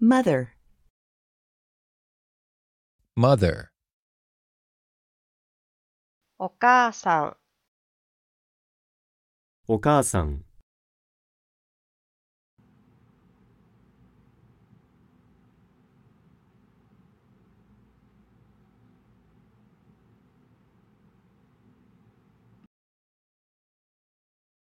mother mother お母さんお母さん